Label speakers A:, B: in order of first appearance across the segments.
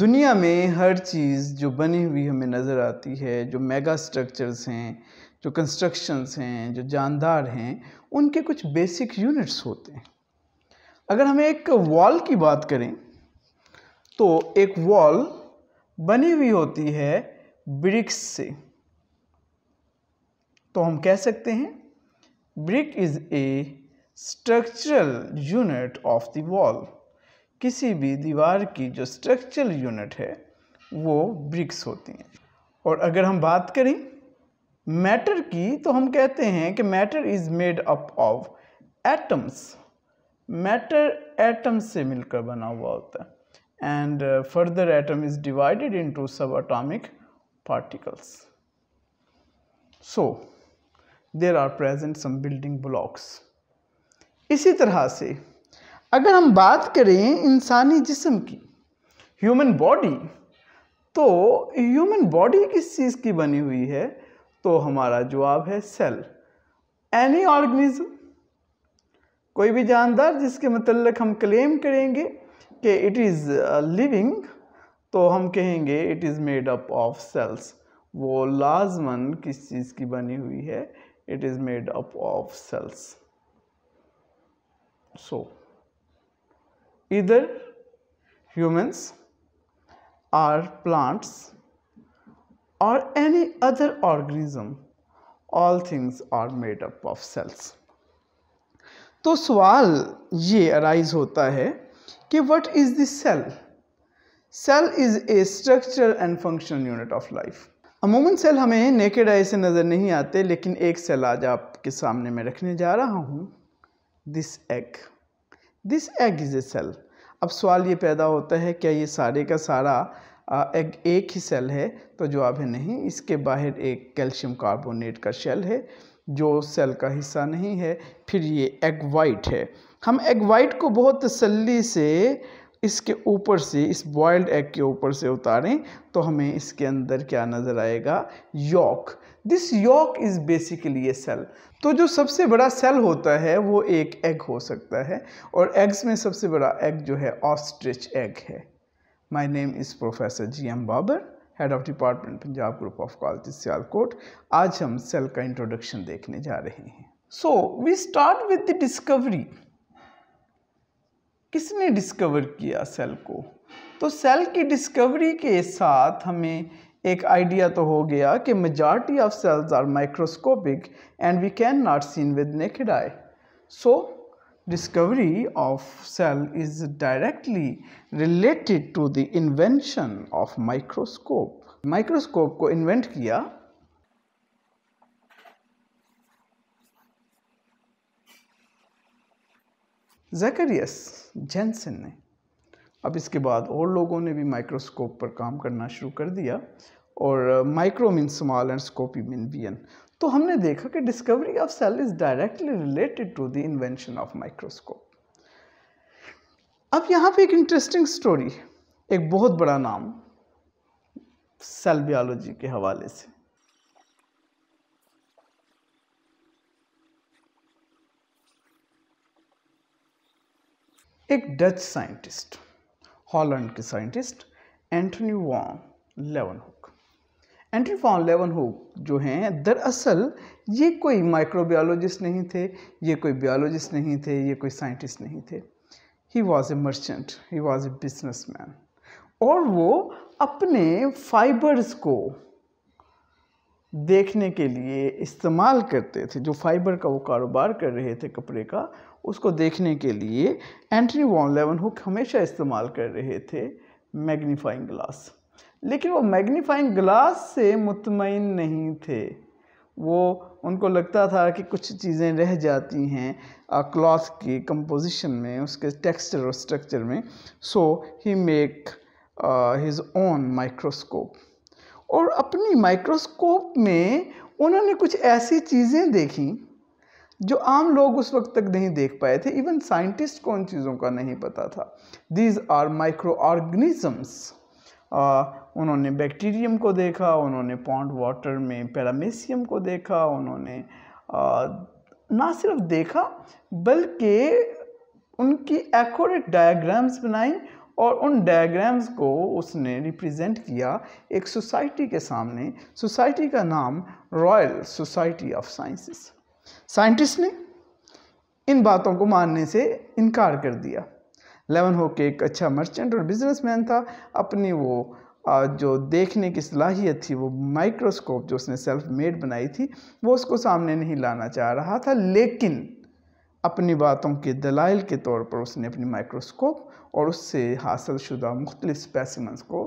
A: दुनिया में हर चीज़ जो बनी हुई हमें नज़र आती है जो मेगा स्ट्रक्चर्स हैं जो कंस्ट्रक्शंस हैं जो जानदार हैं उनके कुछ बेसिक यूनिट्स होते हैं अगर हम एक वॉल की बात करें तो एक वॉल बनी हुई होती है ब्रिक्स से तो हम कह सकते हैं brick is a structural unit of the wall किसी भी दीवार की जो स्ट्रक्चरल यूनिट है वो ब्रिक्स होती हैं और अगर हम बात करें मैटर की तो हम कहते हैं कि matter is made up of atoms matter atom से मिलकर बना हुआ होता है and further atom is divided into subatomic particles so there are present some building blocks इसी तरह से अगर हम बात करें इंसानी जिस्म की ह्यूमन बॉडी तो ह्यूमन बॉडी किस चीज़ की बनी हुई है तो हमारा जवाब है सेल एनी ऑर्गेनिज्म कोई भी जानदार जिसके मतलब हम क्लेम करेंगे कि इट इज़ लिविंग तो हम कहेंगे it is made up of cells वो लाजमन किस चीज़ की बनी हुई है it is made up of cells so either humans or plants or any other organism all things are made up of cells तो सवाल ये अराइज होता है कि what is the cell cell is a structural and functional unit of life अमूमन cell हमें naked eye से नज़र नहीं आते लेकिन एक सेल आज आपके सामने मैं रखने जा रहा हूँ this egg this egg is a cell अब सवाल ये पैदा होता है क्या ये सारे का सारा एग एक ही सेल है तो जवाब है नहीं इसके बाहर एक कैल्शियम कार्बोनेट का शेल है जो सेल का हिस्सा नहीं है फिर ये एग वाइट है हम एग वाइट को बहुत तसल्ली से इसके ऊपर से इस बॉयल्ड एग के ऊपर से उतारें तो हमें इसके अंदर क्या नज़र आएगा yolk this yolk is basically a cell तो जो सबसे बड़ा सेल होता है वो एक एग हो सकता है और एग्स में सबसे बड़ा एग जो है ऑस्ट्रिच एग है my name is professor G M Babar head of department Punjab group of college Sialkot आज हम सेल का इंट्रोडक्शन देखने जा रहे हैं so we start with the discovery किसने डिस्कवर किया सेल को तो सेल की डिस्कवरी के साथ हमें एक आइडिया तो हो गया कि majority of cells are microscopic and we can not seen with naked eye so discovery of cell is directly related to the invention of microscope microscope को इन्वेंट किया जैकरियस जेंसन ने अब इसके बाद और लोगों ने भी माइक्रोस्कोप पर काम करना शुरू कर दिया और micro mean small and scopy mean बियन तो हमने देखा कि discovery of cell is directly related to the invention of microscope अब यहाँ पे एक इंटरेस्टिंग स्टोरी एक बहुत बड़ा नाम सेल बायोलॉजी के हवाले से एक डच साइंटिस्ट हॉलैंड के scientist Antony van Hook Antony van Leeuwenhoek जो हैं दरअसल ये कोई माइक्रोबायोलॉजिस्ट नहीं थे ये कोई बायोलॉजिस्ट नहीं थे ये कोई साइंटिस्ट नहीं थे he was a merchant he was a business और वो अपने फाइबर्स को देखने के लिए इस्तेमाल करते थे जो फाइबर का वो कारोबार कर रहे थे कपड़े का उसको देखने के लिए एंट्री वॉन लेवन हुक हमेशा इस्तेमाल कर रहे थे मैग्नीफाइंग ग्लास लेकिन वो मैग्नीफाइंग ग्लास से मुतमिन नहीं थे वो उनको लगता था कि कुछ चीज़ें रह जाती हैं क्लॉथ की कंपोजिशन में उसके टेक्सचर और स्ट्रक्चर में so he make his own microscope और अपनी माइक्रोस्कोप में उन्होंने कुछ ऐसी चीज़ें देखी जो आम लोग उस वक्त तक नहीं देख पाए थे इवन साइंटिस्ट को उन चीज़ों का नहीं पता था दीज आर माइक्रो ऑर्गनिजम्स उन्होंने बैक्टीरियम को देखा उन्होंने पॉन्ड वाटर में पैरामेशियम को देखा उन्होंने आ, ना सिर्फ देखा बल्कि उनकी एक्यूरेट डायग्राम्स बनाई और उन डायग्राम्स को उसने रिप्रेजेंट किया एक सोसाइटी के सामने सोसाइटी का नाम Royal Society of Sciences scientist ने इन बातों को मानने से इनकार कर दिया लेवन होके एक अच्छा मर्चेंट और बिजनेसमैन था अपनी वो जो देखने की सलाहियत थी वो माइक्रोस्कोप जो उसने सेल्फ मेड बनाई थी वो उसको सामने नहीं लाना चाह रहा था लेकिन अपनी बातों के दलाइल के तौर पर उसने अपनी माइक्रोस्कोप और उससे हासिल शुदा मुख्तलि स्पेसिमंस को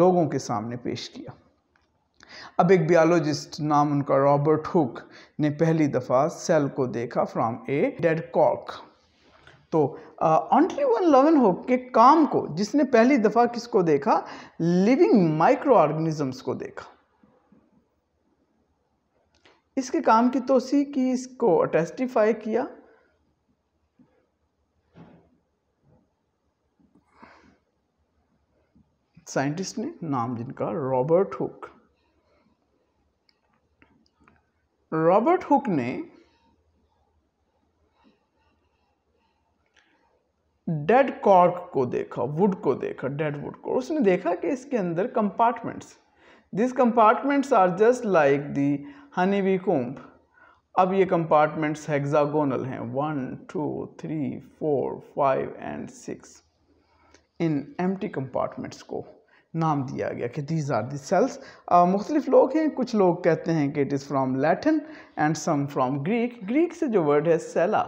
A: लोगों के सामने पेश किया अब एक बायोलॉजिस्ट नाम उनका रॉबर्ट हुक ने पहली दफ़ा सेल को देखा फ्रॉम ए डेड कॉक तो ऑन्टली वन लवन हुक के काम को जिसने पहली दफ़ा किसको देखा लिविंग माइक्रो ऑर्गेनिजम्स को देखा इसके काम की तोसी की इसको अटेस्टिफाई किया साइंटिस्ट ने नाम जिनका रॉबर्ट हुक रॉबर्ट हुक ने डेड कॉर्क को देखा वुड को देखा डेड वुड को उसने देखा कि इसके अंदर compartments this compartments are just like the honey bee comb अब ये कंपार्टमेंट्स हेक्सागोनल हैं one two three four five and six इन एम्प्टी कंपार्टमेंट्स को नाम दिया गया कि दीज आर दी सेल्स मुख्तलिफ लोग हैं कुछ लोग कहते हैं कि it is from Latin and some from Greek Greek से जो वर्ड है सेला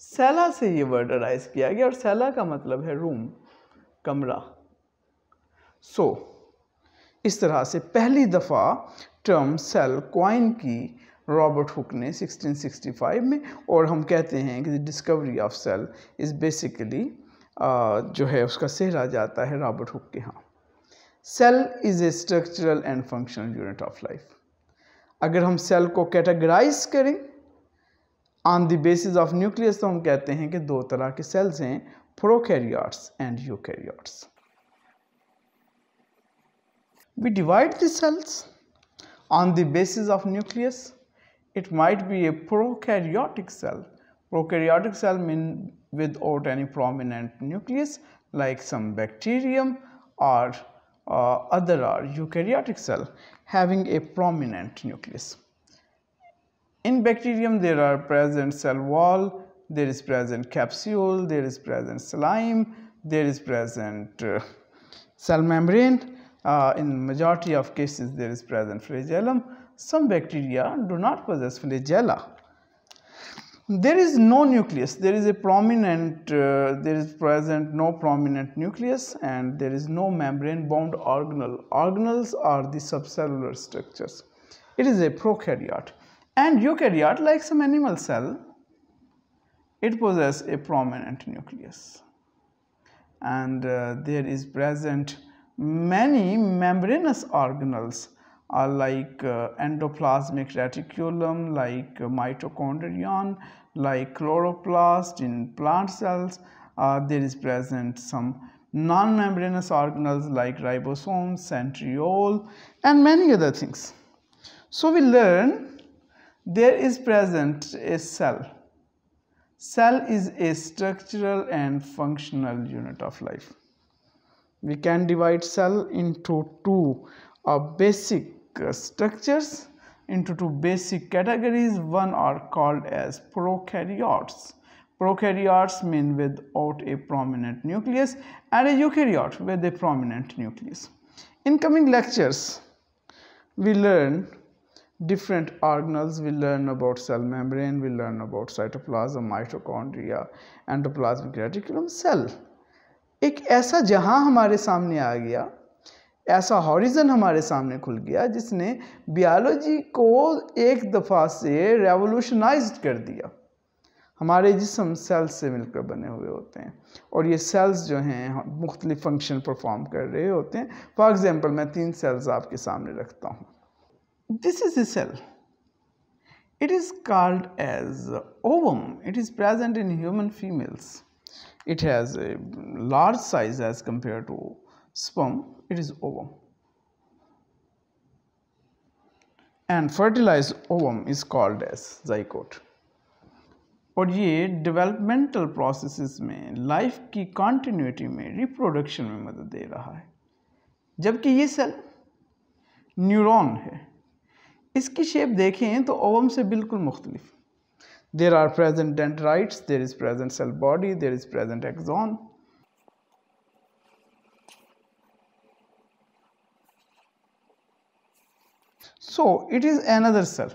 A: सेला से ये वर्ड अराइज किया गया और सेला का मतलब है रूम कमरा सो so, इस तरह से पहली दफ़ा टर्म सेल क्वाइन की रॉबर्ट हुक ने 1665 में और हम कहते हैं कि the discovery of cell is basically जो है उसका सेहरा जाता है रॉबर्ट हुक के यहाँ cell is a structural and functional unit of life अगर हम सेल को कैटेगराइज करें on the basis of nucleus तो हम कहते हैं कि दो तरह के सेल्स हैं prokaryotes and eukaryotes we divide the cells on the basis of nucleus it might be a prokaryotic cell prokaryotic cell means without any prominent nucleus like some bacterium or uh, other are eukaryotic cell having a prominent nucleus. In bacterium there are present cell wall, there is present capsule, there is present slime, there is present uh, cell membrane. Uh, in majority of cases there is present flagellum. Some bacteria do not possess flagella there is no nucleus there is a prominent uh, there is present no prominent nucleus and there is no membrane bound organelle organelles are the subcellular structures it is a prokaryote and eukaryote like some animal cell it possesses a prominent nucleus and uh, there is present many membranous organelles are like uh, endoplasmic reticulum, like mitochondrion, like chloroplast in plant cells. Uh, there is present some non-membranous organelles like ribosomes, centriole and many other things. So we learn there is present a cell. Cell is a structural and functional unit of life. We can divide cell into two, a basic uh, structures into two basic categories. One are called as prokaryotes. Prokaryotes mean without a prominent nucleus and a eukaryote with a prominent nucleus. In coming lectures, we learn different organelles we learn about cell membrane we learn about cytoplasm mitochondria endoplasmic reticulum cell एक ऐसा जहां हमारे सामने आ गया ऐसा horizon हमारे सामने खुल गया जिसने बायोलॉजी को एक दफ़ा से रेवोल्यूशनाइज कर दिया हमारे जिसम सेल्स से मिलकर बने हुए होते हैं और ये सेल्स जो हैं मुख्तलिफ फंक्शन परफॉर्म कर रहे होते हैं फॉर एग्ज़ाम्पल मैं तीन सेल्स आपके सामने रखता हूँ this is a cell it is called as ovum it is present in human females it has a large size as compare to sperm it is ovum and fertilized ovum is called as zygote और ये developmental processes में life की continuity में reproduction में मदद दे रहा है जबकि ये सेल न्यूरॉन है इसकी शेप देखें तो ओवम से बिल्कुल मुख्तलिफ there are present dendrites there is present cell body there is present axon So it is another cell.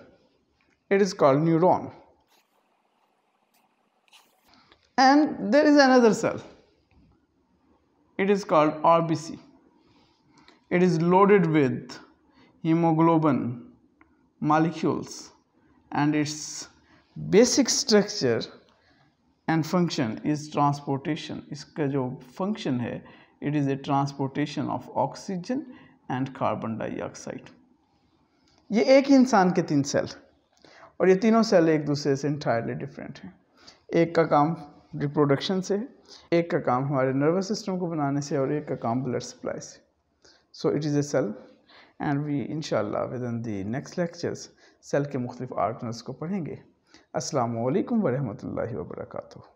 A: It is called neuron. And there is another cell. It is called RBC. It is loaded with hemoglobin molecules and its basic structure and function is transportation. इसका function है it is a transportation of oxygen and carbon dioxide. ये एक ही इंसान के तीन cell और ये तीनों सेल एक दूसरे से इंटायरली डिफरेंट हैं एक का काम रिप्रोडक्शन से है एक का काम हमारे नर्वस सिस्टम को बनाने से और एक का काम ब्लड सप्लाई से so it is a cell and we in within the next lectures cell के मुख्तफ आर्टनर्स को पढ़ेंगे असलकम वरहमल वर्का